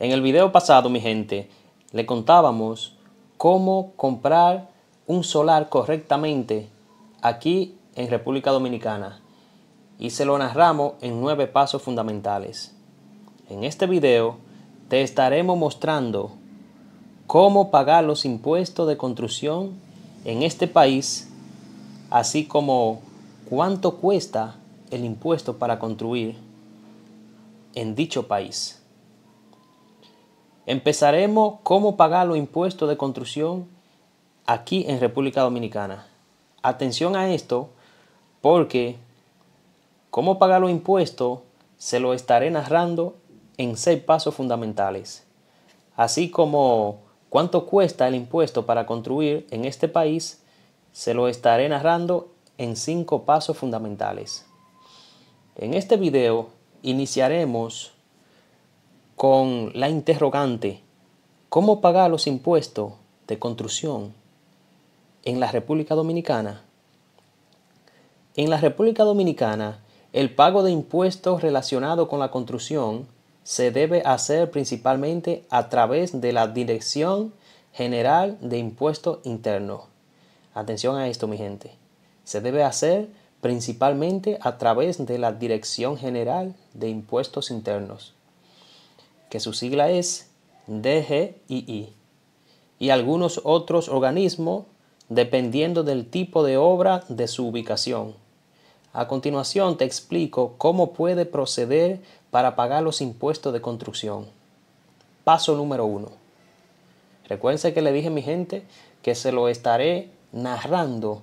En el video pasado, mi gente, le contábamos cómo comprar un solar correctamente aquí en República Dominicana y se lo narramos en nueve pasos fundamentales. En este video te estaremos mostrando cómo pagar los impuestos de construcción en este país, así como cuánto cuesta el impuesto para construir en dicho país. Empezaremos cómo pagar los impuestos de construcción aquí en República Dominicana. Atención a esto porque cómo pagar los impuestos se lo estaré narrando en seis pasos fundamentales. Así como cuánto cuesta el impuesto para construir en este país, se lo estaré narrando en cinco pasos fundamentales. En este video iniciaremos con la interrogante, ¿cómo pagar los impuestos de construcción en la República Dominicana? En la República Dominicana, el pago de impuestos relacionado con la construcción se debe hacer principalmente a través de la Dirección General de Impuestos Internos. Atención a esto, mi gente. Se debe hacer principalmente a través de la Dirección General de Impuestos Internos que su sigla es DGII, y algunos otros organismos dependiendo del tipo de obra de su ubicación. A continuación te explico cómo puede proceder para pagar los impuestos de construcción. Paso número uno. Recuerden que le dije a mi gente que se lo estaré narrando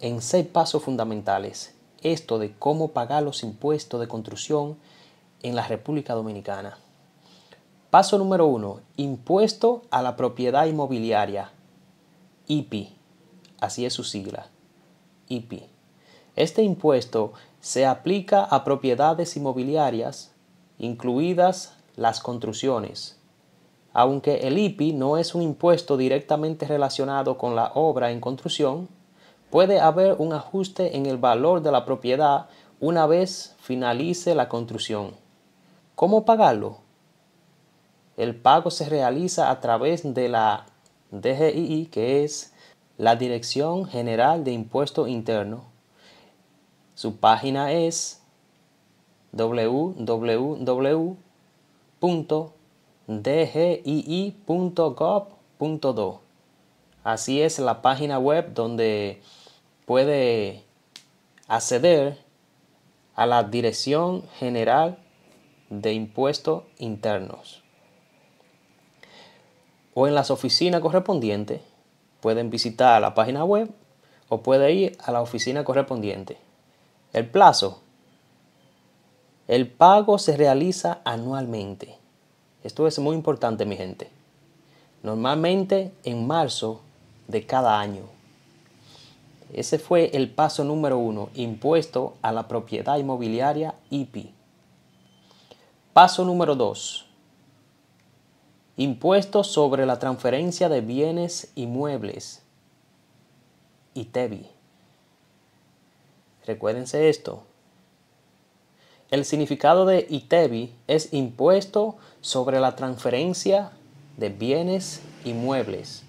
en seis pasos fundamentales. Esto de cómo pagar los impuestos de construcción en la República Dominicana. Paso número 1. Impuesto a la propiedad inmobiliaria. IPI. Así es su sigla. IPI. Este impuesto se aplica a propiedades inmobiliarias, incluidas las construcciones. Aunque el IPI no es un impuesto directamente relacionado con la obra en construcción, puede haber un ajuste en el valor de la propiedad una vez finalice la construcción. ¿Cómo pagarlo? El pago se realiza a través de la DGII, que es la Dirección General de Impuesto Interno. Su página es www.dgii.gov.do. Así es la página web donde puede acceder a la Dirección General de Impuestos Internos o en las oficinas correspondientes. Pueden visitar la página web o puede ir a la oficina correspondiente. El plazo. El pago se realiza anualmente. Esto es muy importante, mi gente. Normalmente en marzo de cada año. Ese fue el paso número uno, impuesto a la propiedad inmobiliaria IPI. Paso número dos, Impuesto sobre la transferencia de bienes inmuebles. muebles. Recuérdense esto. El significado de ITEBI es impuesto sobre la transferencia de bienes inmuebles.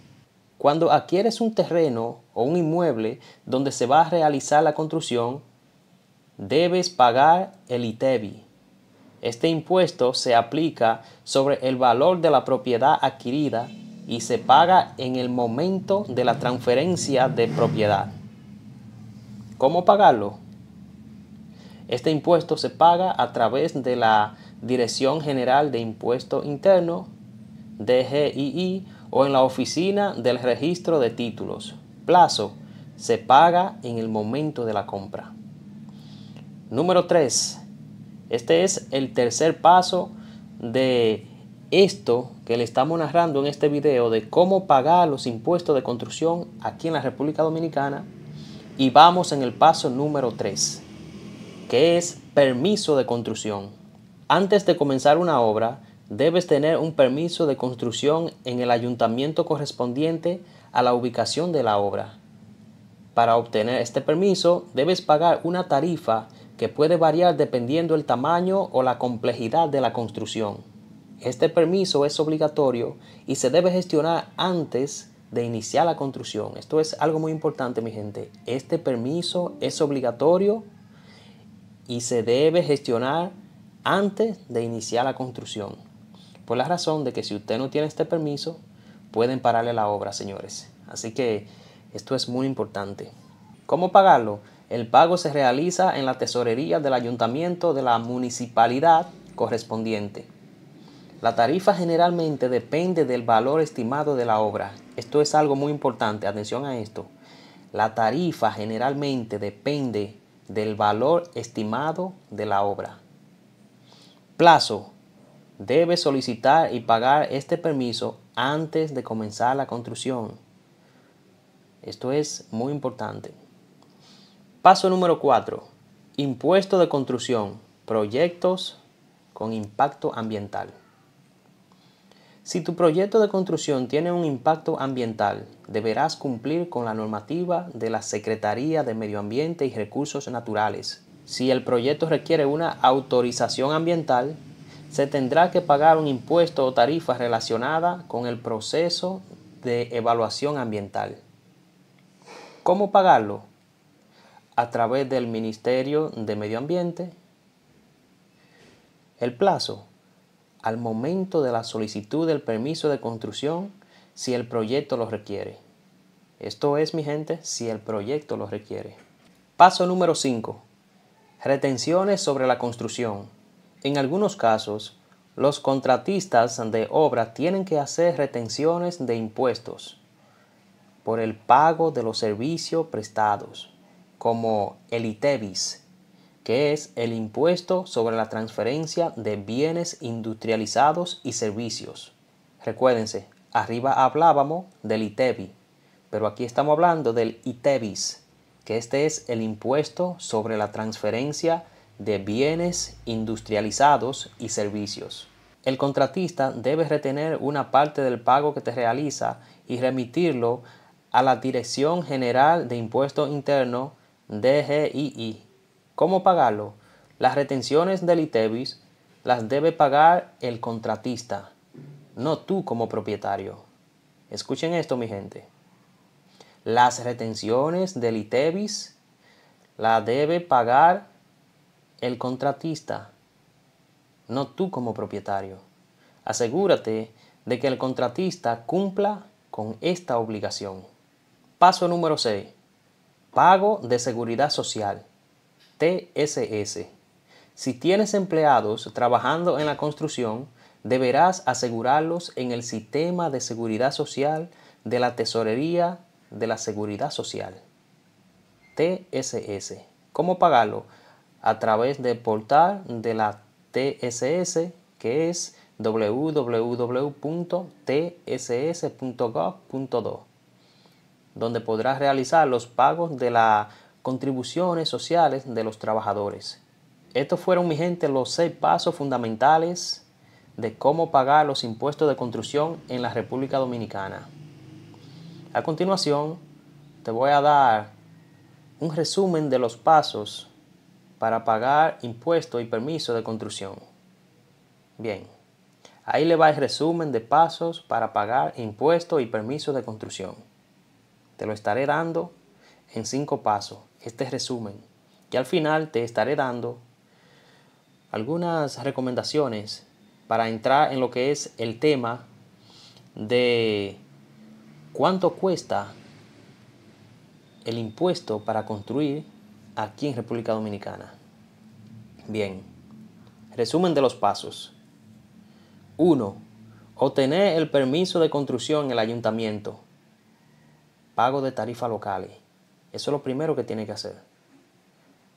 Cuando adquieres un terreno o un inmueble donde se va a realizar la construcción, debes pagar el ITEBI. Este impuesto se aplica sobre el valor de la propiedad adquirida y se paga en el momento de la transferencia de propiedad. ¿Cómo pagarlo? Este impuesto se paga a través de la Dirección General de Impuesto Interno, DGII, o en la oficina del registro de títulos. Plazo se paga en el momento de la compra. Número 3. Este es el tercer paso de esto que le estamos narrando en este video de cómo pagar los impuestos de construcción aquí en la República Dominicana. Y vamos en el paso número 3, que es permiso de construcción. Antes de comenzar una obra, debes tener un permiso de construcción en el ayuntamiento correspondiente a la ubicación de la obra. Para obtener este permiso, debes pagar una tarifa que puede variar dependiendo el tamaño o la complejidad de la construcción. Este permiso es obligatorio y se debe gestionar antes de iniciar la construcción. Esto es algo muy importante, mi gente. Este permiso es obligatorio y se debe gestionar antes de iniciar la construcción. Por la razón de que si usted no tiene este permiso, pueden pararle la obra, señores. Así que esto es muy importante. ¿Cómo pagarlo? El pago se realiza en la tesorería del ayuntamiento de la municipalidad correspondiente. La tarifa generalmente depende del valor estimado de la obra. Esto es algo muy importante, atención a esto. La tarifa generalmente depende del valor estimado de la obra. Plazo. Debe solicitar y pagar este permiso antes de comenzar la construcción. Esto es muy importante. Paso número 4. Impuesto de construcción. Proyectos con impacto ambiental. Si tu proyecto de construcción tiene un impacto ambiental, deberás cumplir con la normativa de la Secretaría de Medio Ambiente y Recursos Naturales. Si el proyecto requiere una autorización ambiental, se tendrá que pagar un impuesto o tarifa relacionada con el proceso de evaluación ambiental. ¿Cómo pagarlo? a través del Ministerio de Medio Ambiente. El plazo, al momento de la solicitud del permiso de construcción, si el proyecto lo requiere. Esto es, mi gente, si el proyecto lo requiere. Paso número 5. Retenciones sobre la construcción. En algunos casos, los contratistas de obra tienen que hacer retenciones de impuestos por el pago de los servicios prestados como el ITEVIS, que es el impuesto sobre la transferencia de bienes industrializados y servicios. Recuérdense, arriba hablábamos del ITEVI, pero aquí estamos hablando del ITEVIS, que este es el impuesto sobre la transferencia de bienes industrializados y servicios. El contratista debe retener una parte del pago que te realiza y remitirlo a la Dirección General de Impuesto Interno DGII. ¿Cómo pagarlo? Las retenciones del ITEVIS las debe pagar el contratista, no tú como propietario. Escuchen esto, mi gente. Las retenciones del ITEVIS las debe pagar el contratista, no tú como propietario. Asegúrate de que el contratista cumpla con esta obligación. Paso número 6. Pago de Seguridad Social, TSS. Si tienes empleados trabajando en la construcción, deberás asegurarlos en el sistema de seguridad social de la Tesorería de la Seguridad Social, TSS. ¿Cómo pagarlo? A través del portal de la TSS, que es www.tss.gov.do donde podrás realizar los pagos de las contribuciones sociales de los trabajadores. Estos fueron, mi gente, los seis pasos fundamentales de cómo pagar los impuestos de construcción en la República Dominicana. A continuación, te voy a dar un resumen de los pasos para pagar impuestos y permisos de construcción. Bien, ahí le va el resumen de pasos para pagar impuestos y permisos de construcción. Te lo estaré dando en cinco pasos, este resumen. Y al final te estaré dando algunas recomendaciones para entrar en lo que es el tema de cuánto cuesta el impuesto para construir aquí en República Dominicana. Bien, resumen de los pasos. 1. Obtener el permiso de construcción en el ayuntamiento pago de tarifas locales. Eso es lo primero que tiene que hacer.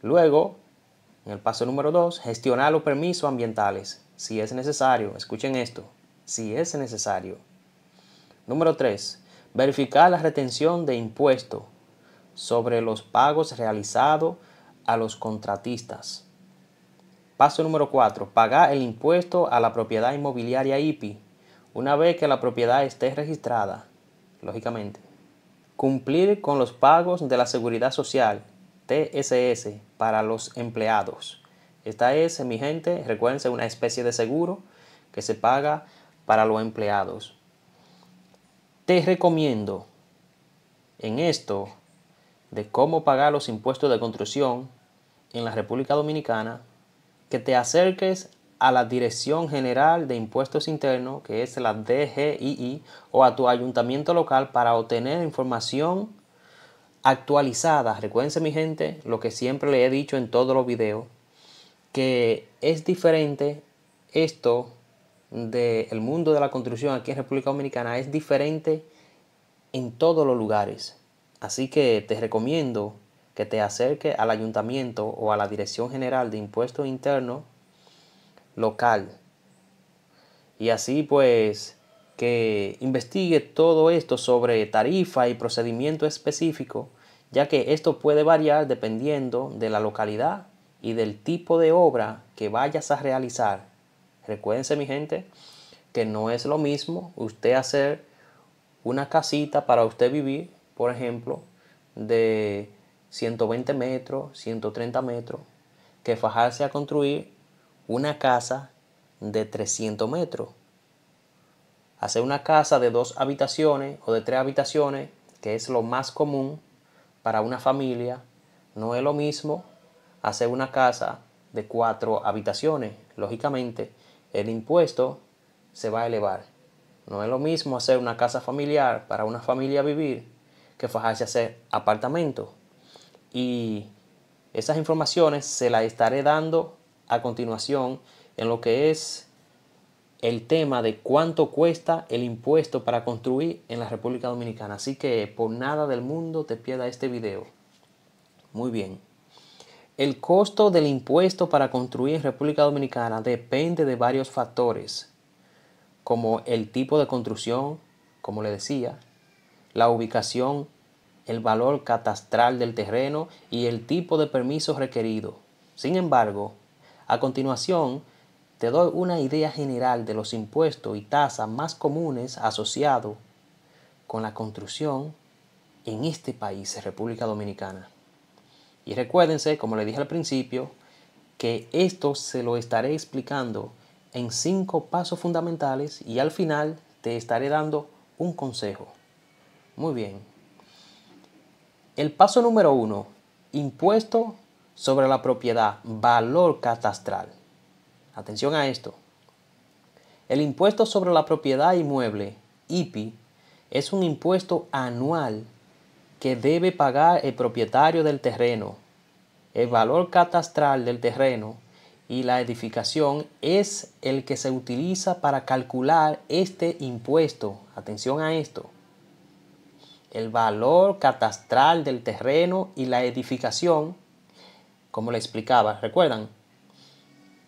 Luego, en el paso número 2, gestionar los permisos ambientales, si es necesario. Escuchen esto, si es necesario. Número 3, verificar la retención de impuestos sobre los pagos realizados a los contratistas. Paso número 4. Pagar el impuesto a la propiedad inmobiliaria IPI una vez que la propiedad esté registrada, lógicamente. Cumplir con los pagos de la Seguridad Social, TSS, para los empleados. Esta es, mi gente, recuérdense, una especie de seguro que se paga para los empleados. Te recomiendo en esto de cómo pagar los impuestos de construcción en la República Dominicana que te acerques a la Dirección General de Impuestos Internos, que es la DGII, o a tu ayuntamiento local para obtener información actualizada. Recuerden, mi gente, lo que siempre le he dicho en todos los videos, que es diferente esto del mundo de la construcción aquí en República Dominicana, es diferente en todos los lugares. Así que te recomiendo que te acerques al ayuntamiento o a la Dirección General de Impuestos Internos local. Y así pues que investigue todo esto sobre tarifa y procedimiento específico, ya que esto puede variar dependiendo de la localidad y del tipo de obra que vayas a realizar. Recuérdense mi gente que no es lo mismo usted hacer una casita para usted vivir, por ejemplo, de 120 metros, 130 metros, que fajarse a construir una casa de 300 metros. Hacer una casa de dos habitaciones o de tres habitaciones, que es lo más común para una familia, no es lo mismo hacer una casa de cuatro habitaciones. Lógicamente, el impuesto se va a elevar. No es lo mismo hacer una casa familiar para una familia vivir que hacer apartamento. Y esas informaciones se las estaré dando a continuación en lo que es el tema de cuánto cuesta el impuesto para construir en la República Dominicana. Así que por nada del mundo te pierda este video. Muy bien. El costo del impuesto para construir en República Dominicana depende de varios factores, como el tipo de construcción, como le decía, la ubicación, el valor catastral del terreno y el tipo de permiso requerido. Sin embargo, a continuación, te doy una idea general de los impuestos y tasas más comunes asociados con la construcción en este país, República Dominicana. Y recuérdense, como le dije al principio, que esto se lo estaré explicando en cinco pasos fundamentales y al final te estaré dando un consejo. Muy bien. El paso número uno, impuesto sobre la propiedad, valor catastral. Atención a esto. El impuesto sobre la propiedad inmueble, IPI, es un impuesto anual que debe pagar el propietario del terreno. El valor catastral del terreno y la edificación es el que se utiliza para calcular este impuesto. Atención a esto. El valor catastral del terreno y la edificación como le explicaba, ¿recuerdan?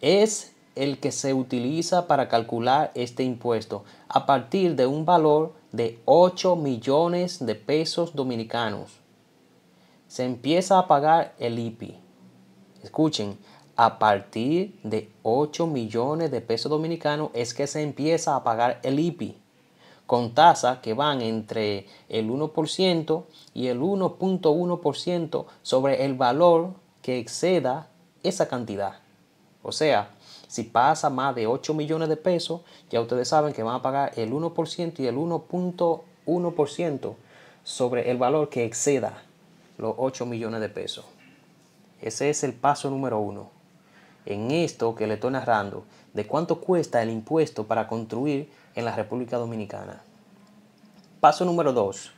Es el que se utiliza para calcular este impuesto a partir de un valor de 8 millones de pesos dominicanos. Se empieza a pagar el IPI. Escuchen, a partir de 8 millones de pesos dominicanos es que se empieza a pagar el IPI con tasas que van entre el 1% y el 1.1% sobre el valor que exceda esa cantidad. O sea, si pasa más de 8 millones de pesos, ya ustedes saben que van a pagar el 1% y el 1.1% sobre el valor que exceda los 8 millones de pesos. Ese es el paso número uno. En esto que le estoy narrando, de cuánto cuesta el impuesto para construir en la República Dominicana. Paso número 2.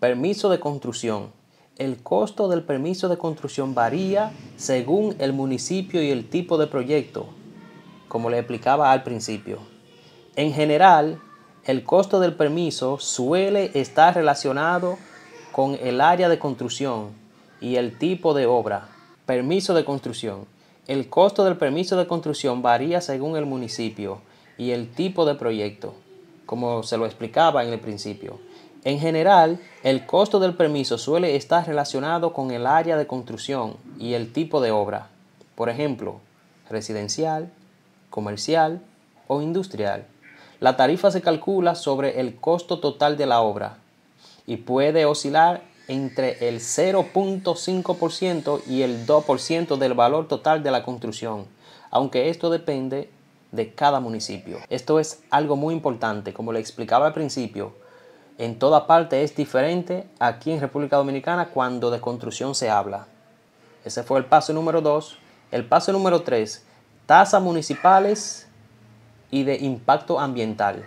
Permiso de construcción. El costo del permiso de construcción varía según el municipio y el tipo de proyecto, como le explicaba al principio. En general, el costo del permiso suele estar relacionado con el área de construcción y el tipo de obra. Permiso de construcción. El costo del permiso de construcción varía según el municipio y el tipo de proyecto, como se lo explicaba en el principio. En general, el costo del permiso suele estar relacionado con el área de construcción y el tipo de obra, por ejemplo, residencial, comercial o industrial. La tarifa se calcula sobre el costo total de la obra y puede oscilar entre el 0.5% y el 2% del valor total de la construcción, aunque esto depende de cada municipio. Esto es algo muy importante, como le explicaba al principio, en toda parte es diferente aquí en República Dominicana cuando de construcción se habla. Ese fue el paso número 2. El paso número 3, tasas municipales y de impacto ambiental.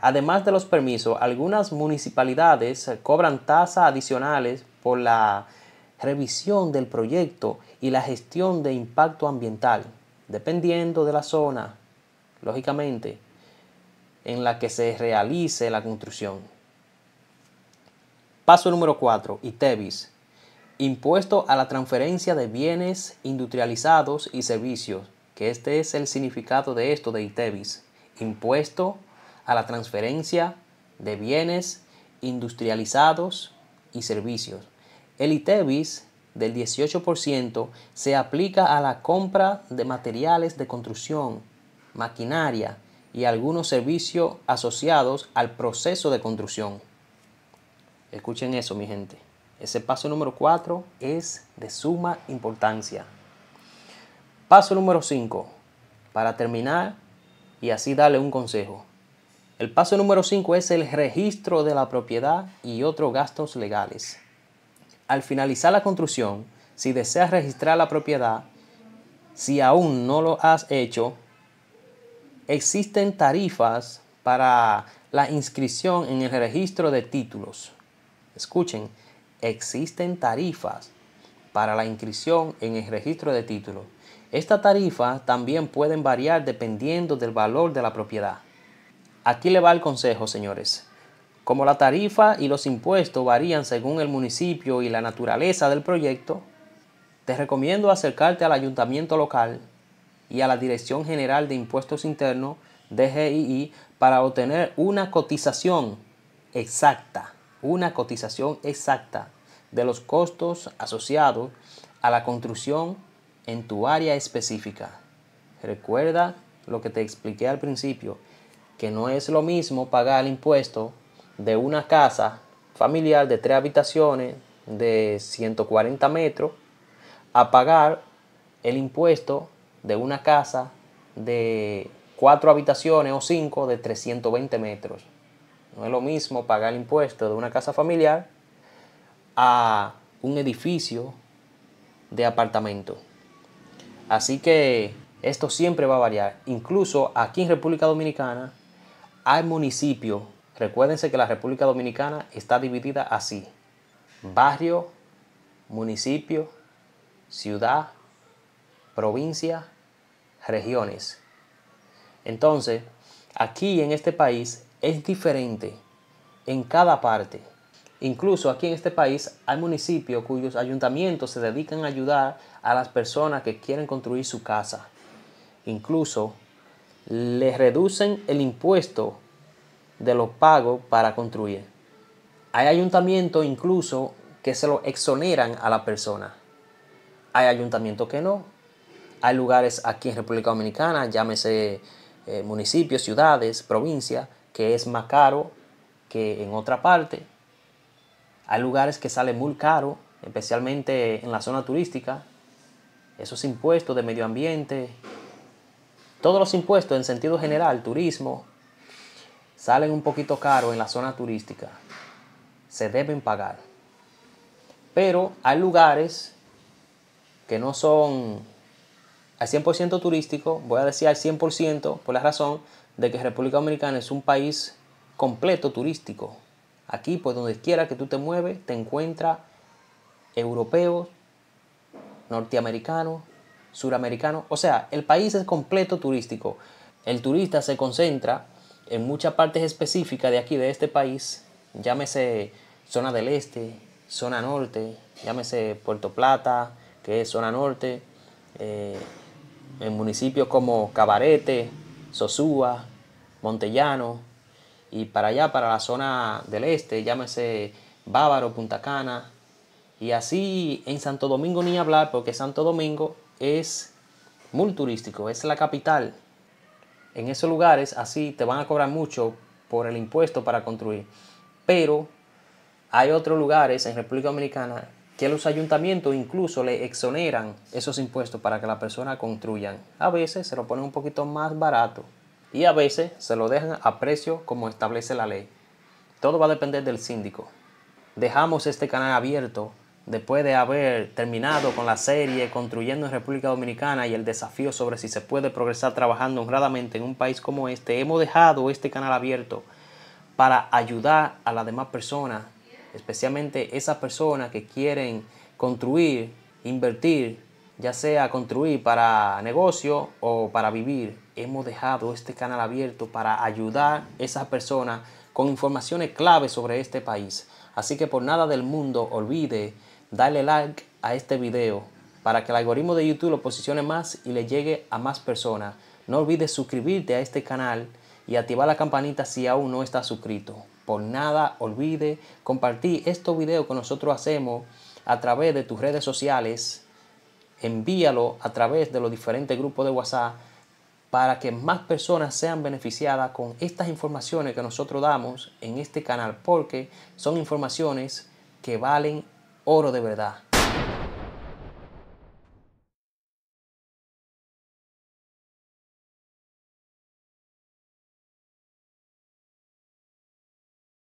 Además de los permisos, algunas municipalidades cobran tasas adicionales por la revisión del proyecto y la gestión de impacto ambiental, dependiendo de la zona, lógicamente, en la que se realice la construcción. Paso número 4. Itebis, Impuesto a la transferencia de bienes industrializados y servicios, que este es el significado de esto de ITEVIS. Impuesto a la transferencia de bienes industrializados y servicios. El ITEVIS del 18% se aplica a la compra de materiales de construcción, maquinaria y algunos servicios asociados al proceso de construcción. Escuchen eso, mi gente. Ese paso número 4 es de suma importancia. Paso número 5, para terminar y así darle un consejo. El paso número 5 es el registro de la propiedad y otros gastos legales. Al finalizar la construcción, si deseas registrar la propiedad, si aún no lo has hecho, existen tarifas para la inscripción en el registro de títulos. Escuchen, existen tarifas para la inscripción en el registro de títulos. Esta tarifa también pueden variar dependiendo del valor de la propiedad. Aquí le va el consejo, señores. Como la tarifa y los impuestos varían según el municipio y la naturaleza del proyecto, te recomiendo acercarte al ayuntamiento local y a la Dirección General de Impuestos Internos, DGII, para obtener una cotización exacta una cotización exacta de los costos asociados a la construcción en tu área específica. Recuerda lo que te expliqué al principio, que no es lo mismo pagar el impuesto de una casa familiar de tres habitaciones de 140 metros a pagar el impuesto de una casa de cuatro habitaciones o cinco de 320 metros. No es lo mismo pagar el impuesto de una casa familiar a un edificio de apartamento. Así que esto siempre va a variar. Incluso aquí en República Dominicana hay municipios. Recuérdense que la República Dominicana está dividida así. Barrio, municipio, ciudad, provincia, regiones. Entonces, Aquí en este país es diferente en cada parte. Incluso aquí en este país hay municipios cuyos ayuntamientos se dedican a ayudar a las personas que quieren construir su casa. Incluso les reducen el impuesto de los pagos para construir. Hay ayuntamientos incluso que se lo exoneran a la persona. Hay ayuntamientos que no. Hay lugares aquí en República Dominicana, llámese eh, municipios, ciudades, provincias, que es más caro que en otra parte. Hay lugares que salen muy caro, especialmente en la zona turística. Esos impuestos de medio ambiente, todos los impuestos en sentido general, turismo, salen un poquito caro en la zona turística. Se deben pagar. Pero hay lugares que no son al 100% turístico, voy a decir al 100% por la razón de que República Dominicana es un país completo turístico. Aquí, pues donde quiera que tú te mueves, te encuentras europeos, norteamericanos, suramericanos. O sea, el país es completo turístico. El turista se concentra en muchas partes específicas de aquí, de este país, llámese zona del este, zona norte, llámese Puerto Plata, que es zona norte, eh, en municipios como Cabarete, Sosúa, Montellano y para allá, para la zona del este, llámese Bávaro, Punta Cana. Y así en Santo Domingo ni hablar, porque Santo Domingo es muy turístico, es la capital. En esos lugares así te van a cobrar mucho por el impuesto para construir. Pero hay otros lugares en República Dominicana que los ayuntamientos incluso le exoneran esos impuestos para que la persona construyan. A veces se lo ponen un poquito más barato y a veces se lo dejan a precio como establece la ley. Todo va a depender del síndico. Dejamos este canal abierto después de haber terminado con la serie Construyendo en República Dominicana y el desafío sobre si se puede progresar trabajando honradamente en un país como este, hemos dejado este canal abierto para ayudar a las demás personas especialmente esas personas que quieren construir, invertir, ya sea construir para negocio o para vivir. Hemos dejado este canal abierto para ayudar a esas personas con informaciones clave sobre este país. Así que por nada del mundo olvide darle like a este video para que el algoritmo de YouTube lo posicione más y le llegue a más personas. No olvides suscribirte a este canal y activar la campanita si aún no estás suscrito. Por nada olvide compartir estos videos que nosotros hacemos a través de tus redes sociales. Envíalo a través de los diferentes grupos de WhatsApp para que más personas sean beneficiadas con estas informaciones que nosotros damos en este canal, porque son informaciones que valen oro de verdad.